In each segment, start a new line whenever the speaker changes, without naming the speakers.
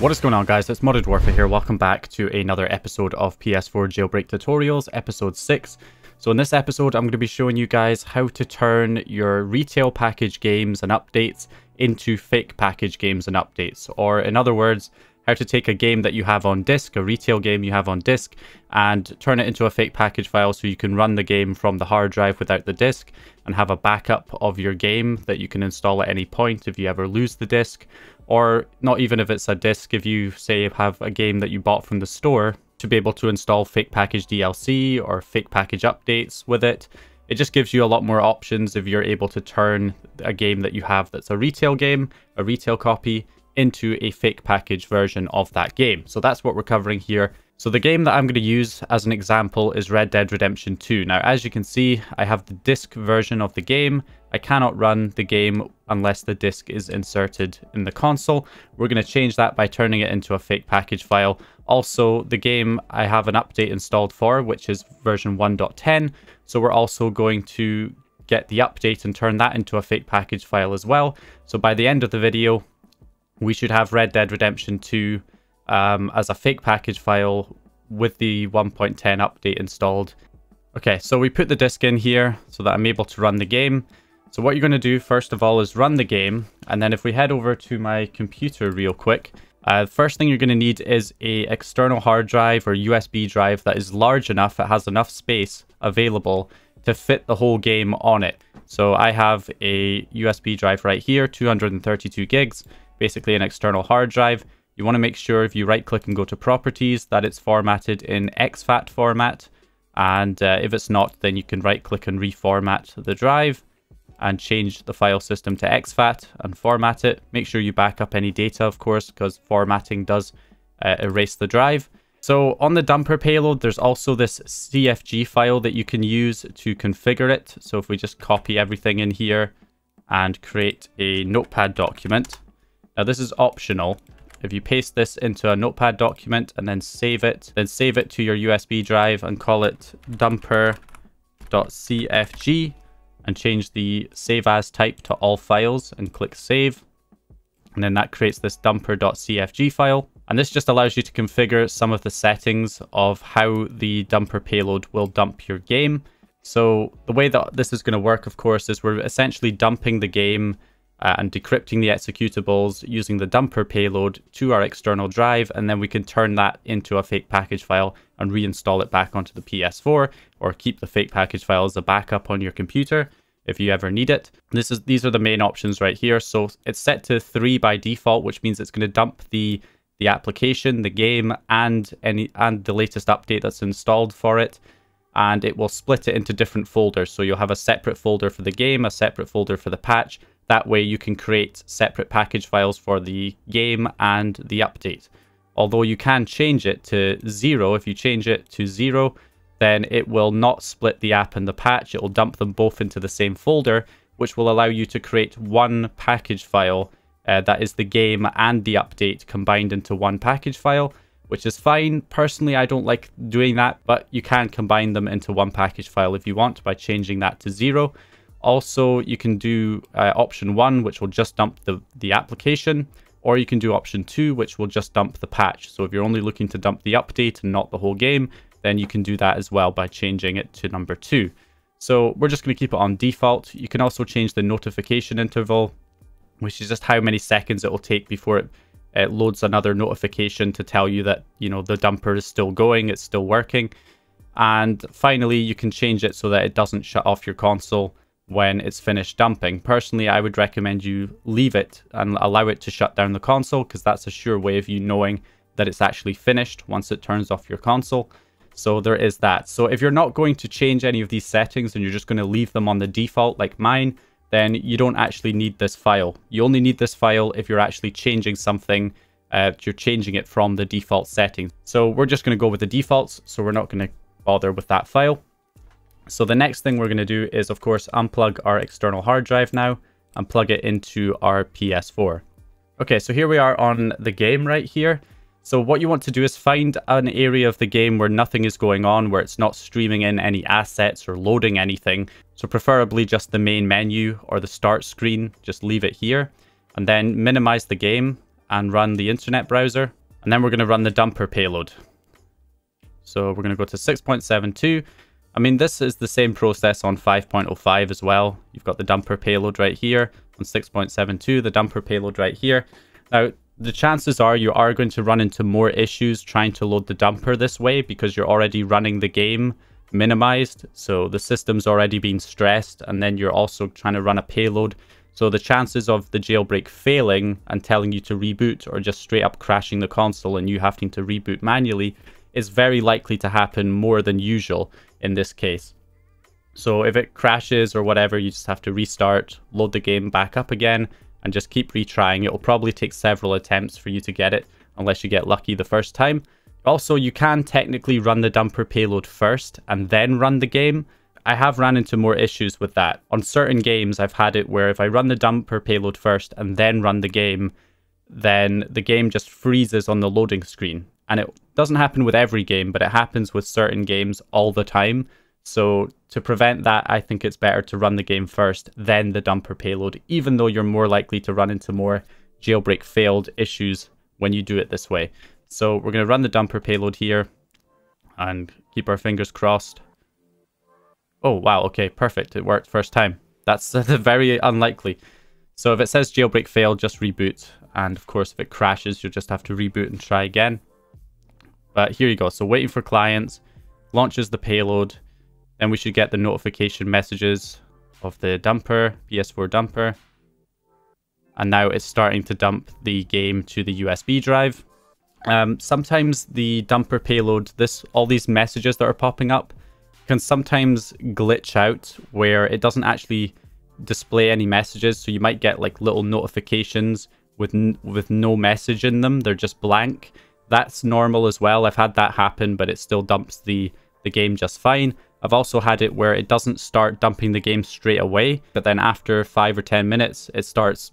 What is going on guys, it's Modded Warfare here, welcome back to another episode of PS4 Jailbreak Tutorials, episode 6. So in this episode I'm going to be showing you guys how to turn your retail package games and updates into fake package games and updates, or in other words, how to take a game that you have on disk, a retail game you have on disk, and turn it into a fake package file so you can run the game from the hard drive without the disk and have a backup of your game that you can install at any point if you ever lose the disk or not even if it's a disc, if you say have a game that you bought from the store to be able to install fake package DLC or fake package updates with it. It just gives you a lot more options if you're able to turn a game that you have that's a retail game, a retail copy, into a fake package version of that game. So that's what we're covering here so the game that I'm going to use as an example is Red Dead Redemption 2. Now, as you can see, I have the disc version of the game. I cannot run the game unless the disc is inserted in the console. We're going to change that by turning it into a fake package file. Also, the game I have an update installed for, which is version 1.10. So we're also going to get the update and turn that into a fake package file as well. So by the end of the video, we should have Red Dead Redemption 2 um, as a fake package file with the 1.10 update installed. Okay, so we put the disk in here so that I'm able to run the game. So what you're going to do first of all is run the game and then if we head over to my computer real quick, uh, the first thing you're going to need is a external hard drive or USB drive that is large enough, it has enough space available to fit the whole game on it. So I have a USB drive right here, 232 gigs, basically an external hard drive. You want to make sure if you right click and go to properties that it's formatted in XFAT format. And uh, if it's not, then you can right click and reformat the drive and change the file system to XFAT and format it. Make sure you back up any data, of course, because formatting does uh, erase the drive. So on the dumper payload, there's also this CFG file that you can use to configure it. So if we just copy everything in here and create a notepad document. Now this is optional, if you paste this into a notepad document and then save it, then save it to your USB drive and call it dumper.cfg and change the save as type to all files and click save. And then that creates this dumper.cfg file. And this just allows you to configure some of the settings of how the dumper payload will dump your game. So the way that this is going to work, of course, is we're essentially dumping the game uh, and decrypting the executables using the dumper payload to our external drive, and then we can turn that into a fake package file and reinstall it back onto the PS4 or keep the fake package file as a backup on your computer if you ever need it. This is These are the main options right here. So it's set to three by default, which means it's going to dump the the application, the game, and any and the latest update that's installed for it and it will split it into different folders. So you'll have a separate folder for the game, a separate folder for the patch, that way you can create separate package files for the game and the update. Although you can change it to zero, if you change it to zero, then it will not split the app and the patch. It will dump them both into the same folder, which will allow you to create one package file uh, that is the game and the update combined into one package file, which is fine. Personally, I don't like doing that, but you can combine them into one package file if you want by changing that to zero. Also, you can do uh, option one, which will just dump the, the application, or you can do option two, which will just dump the patch. So if you're only looking to dump the update and not the whole game, then you can do that as well by changing it to number two. So we're just going to keep it on default. You can also change the notification interval, which is just how many seconds it will take before it, it loads another notification to tell you that, you know, the dumper is still going, it's still working. And finally, you can change it so that it doesn't shut off your console when it's finished dumping. Personally, I would recommend you leave it and allow it to shut down the console because that's a sure way of you knowing that it's actually finished once it turns off your console. So there is that. So if you're not going to change any of these settings and you're just going to leave them on the default like mine, then you don't actually need this file. You only need this file if you're actually changing something. Uh, you're changing it from the default settings. So we're just going to go with the defaults. So we're not going to bother with that file. So the next thing we're going to do is, of course, unplug our external hard drive now and plug it into our PS4. Okay, so here we are on the game right here. So what you want to do is find an area of the game where nothing is going on, where it's not streaming in any assets or loading anything. So preferably just the main menu or the start screen, just leave it here. And then minimize the game and run the internet browser. And then we're going to run the dumper payload. So we're going to go to 6.72 I mean, this is the same process on 5.05 as well. You've got the dumper payload right here. On 6.72, the dumper payload right here. Now, the chances are you are going to run into more issues trying to load the dumper this way because you're already running the game minimized. So the system's already been stressed and then you're also trying to run a payload. So the chances of the jailbreak failing and telling you to reboot or just straight up crashing the console and you having to reboot manually is very likely to happen more than usual in this case. So if it crashes or whatever, you just have to restart, load the game back up again, and just keep retrying. It'll probably take several attempts for you to get it, unless you get lucky the first time. Also, you can technically run the dumper payload first and then run the game. I have ran into more issues with that. On certain games, I've had it where if I run the dumper payload first and then run the game, then the game just freezes on the loading screen and it doesn't happen with every game, but it happens with certain games all the time. So to prevent that, I think it's better to run the game first, then the dumper payload, even though you're more likely to run into more jailbreak failed issues when you do it this way. So we're going to run the dumper payload here and keep our fingers crossed. Oh, wow. Okay, perfect. It worked first time. That's very unlikely. So if it says jailbreak failed, just reboot. And of course, if it crashes, you'll just have to reboot and try again. But here you go. So waiting for clients, launches the payload. Then we should get the notification messages of the dumper, PS4 dumper. And now it's starting to dump the game to the USB drive. Um, sometimes the dumper payload, this all these messages that are popping up can sometimes glitch out where it doesn't actually display any messages. So you might get like little notifications with with no message in them. They're just blank. That's normal as well. I've had that happen, but it still dumps the, the game just fine. I've also had it where it doesn't start dumping the game straight away, but then after 5 or 10 minutes, it starts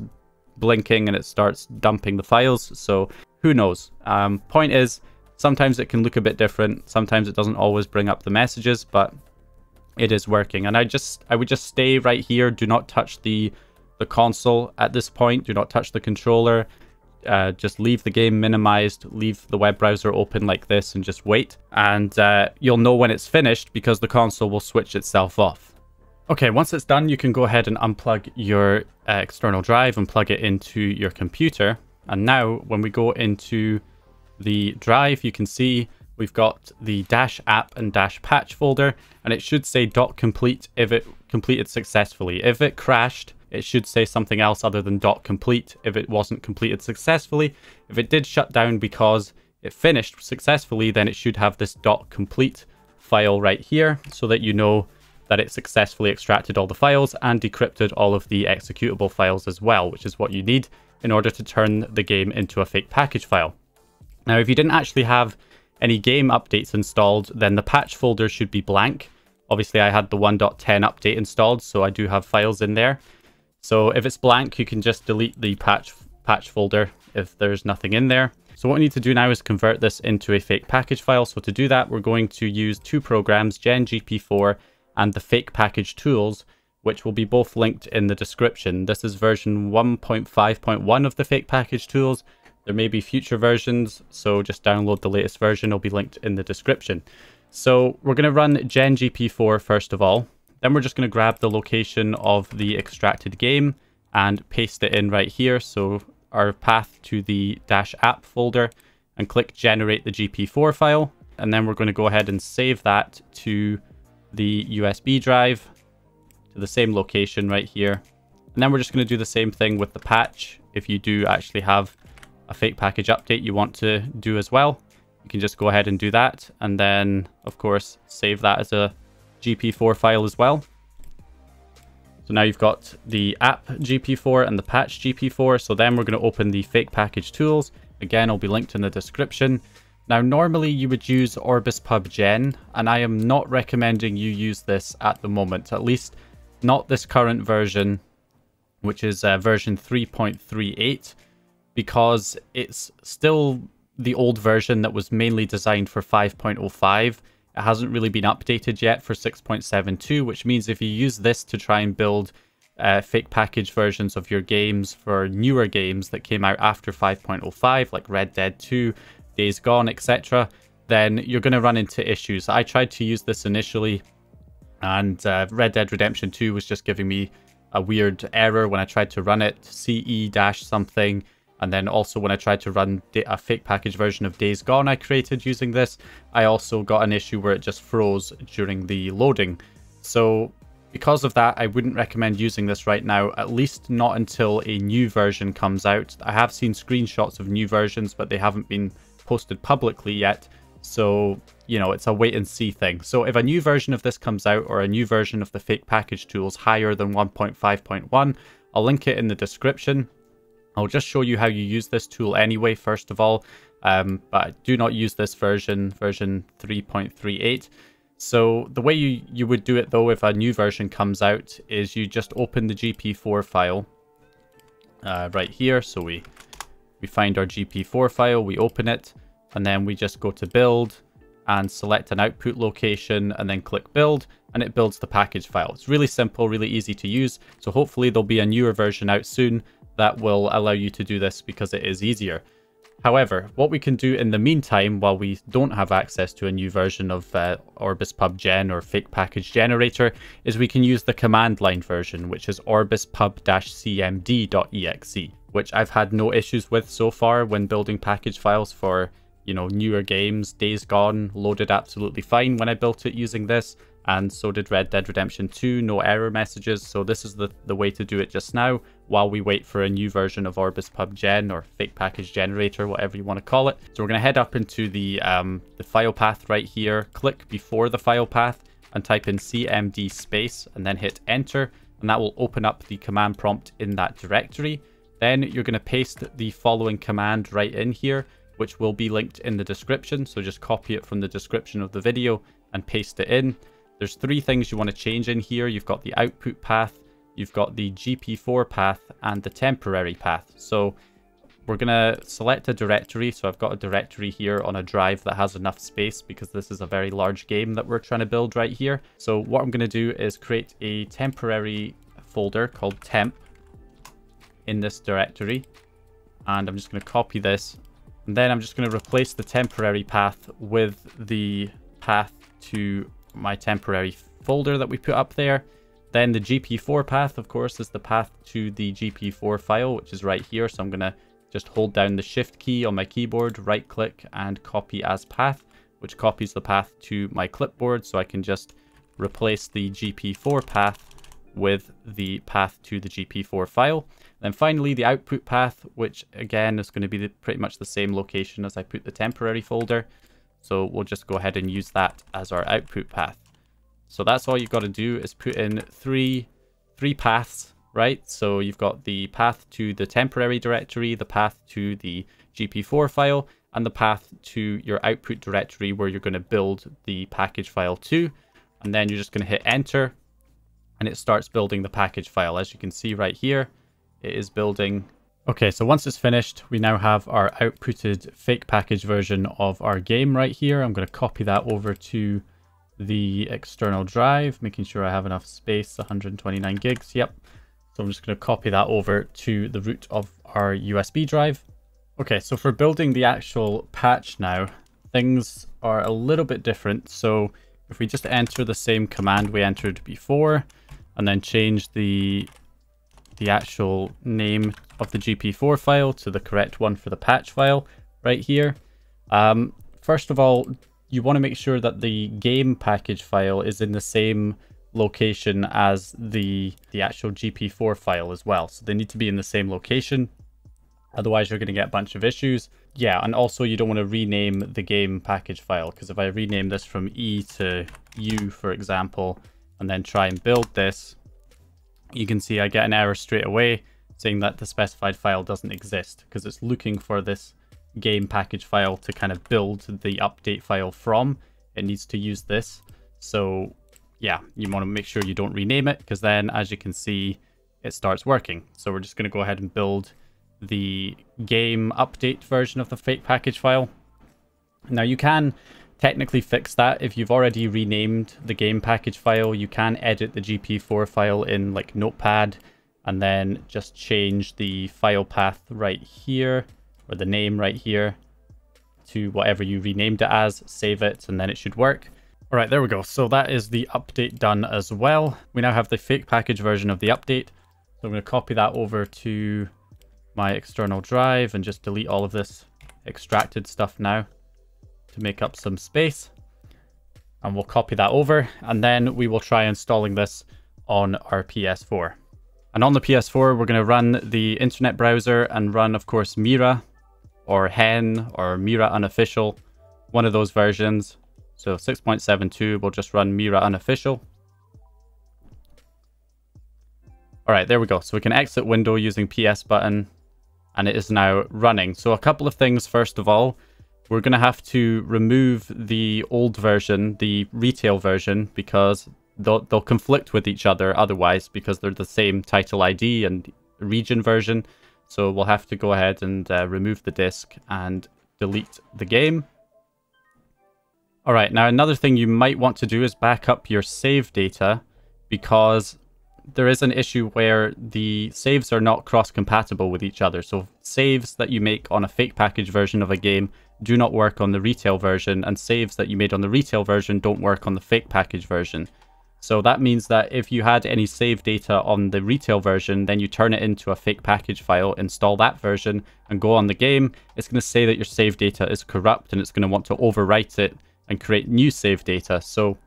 blinking and it starts dumping the files. So who knows? Um, point is, sometimes it can look a bit different. Sometimes it doesn't always bring up the messages, but it is working. And I just, I would just stay right here. Do not touch the, the console at this point. Do not touch the controller uh, just leave the game minimized, leave the web browser open like this and just wait. And uh, you'll know when it's finished because the console will switch itself off. Okay, once it's done, you can go ahead and unplug your uh, external drive and plug it into your computer. And now when we go into the drive, you can see we've got the dash app and dash patch folder, and it should say dot complete if it completed successfully. If it crashed, it should say something else other than dot complete if it wasn't completed successfully. If it did shut down because it finished successfully, then it should have this dot complete file right here so that you know that it successfully extracted all the files and decrypted all of the executable files as well, which is what you need in order to turn the game into a fake package file. Now, if you didn't actually have any game updates installed, then the patch folder should be blank Obviously, I had the 1.10 update installed, so I do have files in there. So if it's blank, you can just delete the patch, patch folder if there's nothing in there. So what we need to do now is convert this into a fake package file. So to do that, we're going to use two programs, GenGP4 and the fake package tools, which will be both linked in the description. This is version 1.5.1 of the fake package tools. There may be future versions, so just download the latest version. It'll be linked in the description. So we're going to run gen gp4 first of all. Then we're just going to grab the location of the extracted game and paste it in right here. So our path to the dash app folder and click generate the gp4 file. And then we're going to go ahead and save that to the USB drive to the same location right here. And then we're just going to do the same thing with the patch. If you do actually have a fake package update you want to do as well, you can just go ahead and do that. And then, of course, save that as a GP4 file as well. So now you've got the app GP4 and the patch GP4. So then we're going to open the fake package tools. Again, I'll be linked in the description. Now, normally you would use Orbis Pub Gen, and I am not recommending you use this at the moment, at least not this current version, which is uh, version 3.38, because it's still the old version that was mainly designed for 5.05. It hasn't really been updated yet for 6.72, which means if you use this to try and build uh, fake package versions of your games for newer games that came out after 5.05, like Red Dead 2, Days Gone, etc., then you're going to run into issues. I tried to use this initially, and uh, Red Dead Redemption 2 was just giving me a weird error when I tried to run it, CE-something, and then also when I tried to run a fake package version of Days Gone I created using this, I also got an issue where it just froze during the loading. So because of that, I wouldn't recommend using this right now, at least not until a new version comes out. I have seen screenshots of new versions, but they haven't been posted publicly yet. So, you know, it's a wait and see thing. So if a new version of this comes out or a new version of the fake package tools higher than 1.5.1, I'll link it in the description. I'll just show you how you use this tool anyway, first of all, um, but do not use this version, version 3.38. So the way you, you would do it though if a new version comes out is you just open the GP4 file uh, right here. So we, we find our GP4 file, we open it, and then we just go to build and select an output location and then click build and it builds the package file. It's really simple, really easy to use. So hopefully there'll be a newer version out soon that will allow you to do this because it is easier. However, what we can do in the meantime, while we don't have access to a new version of uh, Orbis Pub Gen or Fake Package Generator, is we can use the command line version, which is orbispub-cmd.exe, which I've had no issues with so far when building package files for, you know, newer games, Days Gone, loaded absolutely fine when I built it using this, and so did Red Dead Redemption 2, no error messages, so this is the, the way to do it just now while we wait for a new version of Orbis Pub Gen or Fake Package Generator, whatever you want to call it. So we're going to head up into the, um, the file path right here, click before the file path and type in cmd space and then hit enter and that will open up the command prompt in that directory. Then you're going to paste the following command right in here, which will be linked in the description. So just copy it from the description of the video and paste it in. There's three things you want to change in here. You've got the output path, you've got the GP4 path, and the temporary path. So we're going to select a directory. So I've got a directory here on a drive that has enough space because this is a very large game that we're trying to build right here. So what I'm going to do is create a temporary folder called temp in this directory. And I'm just going to copy this. And then I'm just going to replace the temporary path with the path to my temporary folder that we put up there. Then the GP4 path, of course, is the path to the GP4 file, which is right here. So I'm going to just hold down the shift key on my keyboard, right click and copy as path, which copies the path to my clipboard. So I can just replace the GP4 path with the path to the GP4 file. Then finally, the output path, which again is going to be the, pretty much the same location as I put the temporary folder. So we'll just go ahead and use that as our output path. So that's all you've got to do is put in three, three paths, right? So you've got the path to the temporary directory, the path to the GP4 file, and the path to your output directory where you're going to build the package file to. And then you're just going to hit enter and it starts building the package file. As you can see right here, it is building Okay, so once it's finished, we now have our outputted fake package version of our game right here. I'm going to copy that over to the external drive, making sure I have enough space, 129 gigs, yep. So I'm just going to copy that over to the root of our USB drive. Okay, so for building the actual patch now, things are a little bit different. So if we just enter the same command we entered before, and then change the the actual name of the GP4 file to the correct one for the patch file right here. Um, first of all, you want to make sure that the game package file is in the same location as the, the actual GP4 file as well. So they need to be in the same location. Otherwise, you're going to get a bunch of issues. Yeah, and also you don't want to rename the game package file because if I rename this from E to U, for example, and then try and build this, you can see I get an error straight away saying that the specified file doesn't exist because it's looking for this game package file to kind of build the update file from. It needs to use this. So yeah, you want to make sure you don't rename it because then as you can see, it starts working. So we're just going to go ahead and build the game update version of the fake package file. Now you can technically fix that. If you've already renamed the game package file, you can edit the GP4 file in like Notepad and then just change the file path right here or the name right here to whatever you renamed it as, save it, and then it should work. All right, there we go. So that is the update done as well. We now have the fake package version of the update. So I'm going to copy that over to my external drive and just delete all of this extracted stuff now to make up some space. And we'll copy that over and then we will try installing this on our PS4. And on the PS4, we're going to run the internet browser and run, of course, Mira or Hen or Mira Unofficial, one of those versions. So 6.72, we'll just run Mira Unofficial. All right, there we go. So we can exit window using PS button and it is now running. So a couple of things, first of all, we're going to have to remove the old version, the retail version, because they'll, they'll conflict with each other otherwise because they're the same title ID and region version. So we'll have to go ahead and uh, remove the disc and delete the game. All right, now another thing you might want to do is back up your save data because there is an issue where the saves are not cross-compatible with each other. So saves that you make on a fake package version of a game do not work on the retail version and saves that you made on the retail version don't work on the fake package version. So that means that if you had any save data on the retail version, then you turn it into a fake package file, install that version and go on the game, it's going to say that your save data is corrupt and it's going to want to overwrite it and create new save data. So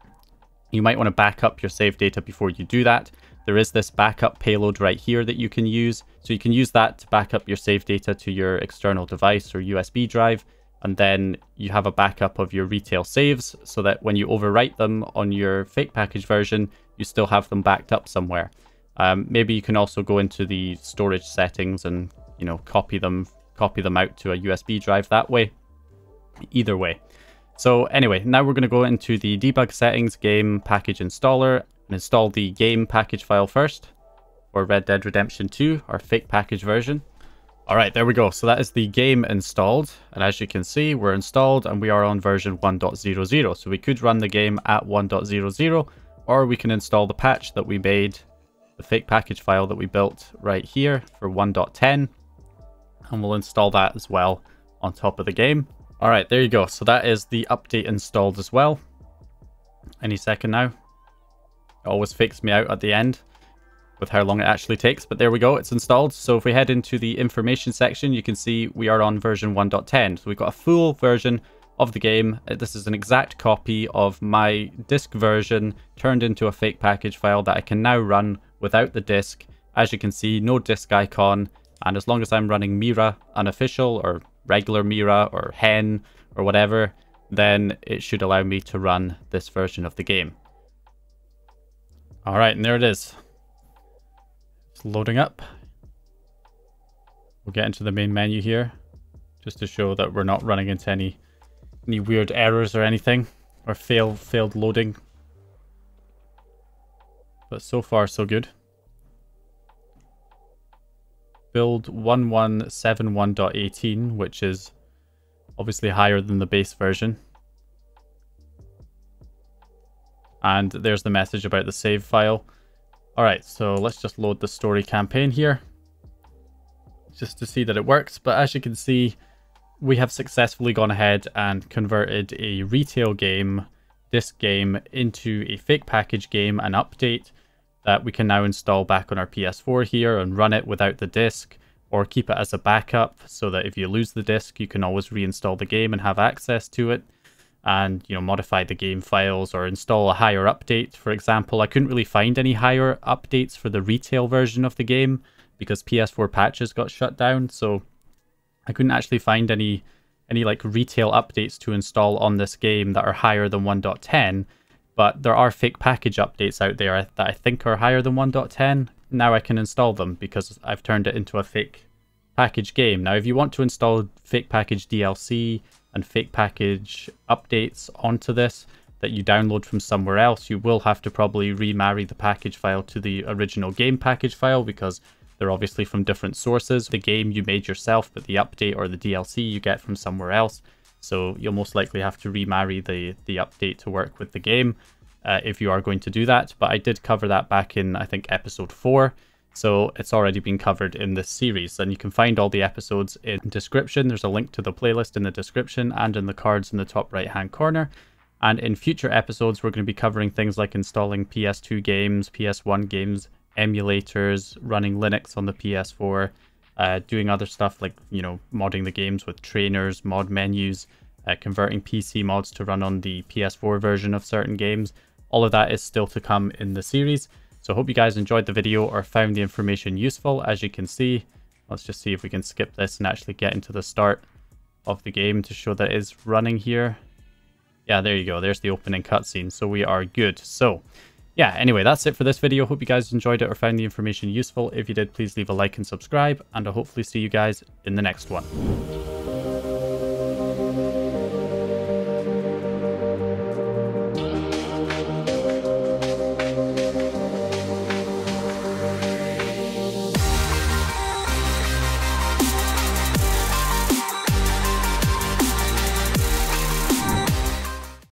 you might want to back up your save data before you do that. There is this backup payload right here that you can use. So you can use that to back up your save data to your external device or USB drive and then you have a backup of your retail saves so that when you overwrite them on your fake package version, you still have them backed up somewhere. Um, maybe you can also go into the storage settings and you know copy them copy them out to a USB drive that way. Either way. So anyway, now we're going to go into the debug settings, game, package installer, and install the game package file first for Red Dead Redemption 2, our fake package version. All right, there we go. So that is the game installed. And as you can see, we're installed and we are on version 1.00. So we could run the game at 1.00 or we can install the patch that we made, the fake package file that we built right here for 1.10. And we'll install that as well on top of the game. All right, there you go. So that is the update installed as well. Any second now. It always fakes me out at the end with how long it actually takes. But there we go, it's installed. So if we head into the information section, you can see we are on version 1.10. So we've got a full version of the game. Uh, this is an exact copy of my disk version turned into a fake package file that I can now run without the disk. As you can see, no disk icon. And as long as I'm running Mira unofficial or regular Mira or Hen or whatever, then it should allow me to run this version of the game. All right, and there it is loading up. We'll get into the main menu here just to show that we're not running into any any weird errors or anything or fail failed loading. But so far so good. Build 1171.18 which is obviously higher than the base version. And there's the message about the save file. All right, so let's just load the story campaign here just to see that it works. But as you can see, we have successfully gone ahead and converted a retail game, this game, into a fake package game, an update that we can now install back on our PS4 here and run it without the disc or keep it as a backup so that if you lose the disc, you can always reinstall the game and have access to it and you know modify the game files or install a higher update. For example, I couldn't really find any higher updates for the retail version of the game because PS4 patches got shut down, so I couldn't actually find any any like retail updates to install on this game that are higher than 1.10, but there are fake package updates out there that I think are higher than 1.10. Now I can install them because I've turned it into a fake package game. Now if you want to install fake package DLC and fake package updates onto this that you download from somewhere else, you will have to probably remarry the package file to the original game package file because they're obviously from different sources. The game you made yourself, but the update or the DLC you get from somewhere else. So you'll most likely have to remarry the, the update to work with the game uh, if you are going to do that. But I did cover that back in, I think, episode 4. So it's already been covered in this series and you can find all the episodes in description. There's a link to the playlist in the description and in the cards in the top right hand corner. And in future episodes, we're going to be covering things like installing PS2 games, PS1 games, emulators, running Linux on the PS4, uh, doing other stuff like, you know, modding the games with trainers, mod menus, uh, converting PC mods to run on the PS4 version of certain games. All of that is still to come in the series. So I hope you guys enjoyed the video or found the information useful. As you can see, let's just see if we can skip this and actually get into the start of the game to show that it's running here. Yeah, there you go. There's the opening cutscene. So we are good. So yeah, anyway, that's it for this video. Hope you guys enjoyed it or found the information useful. If you did, please leave a like and subscribe, and I'll hopefully see you guys in the next one.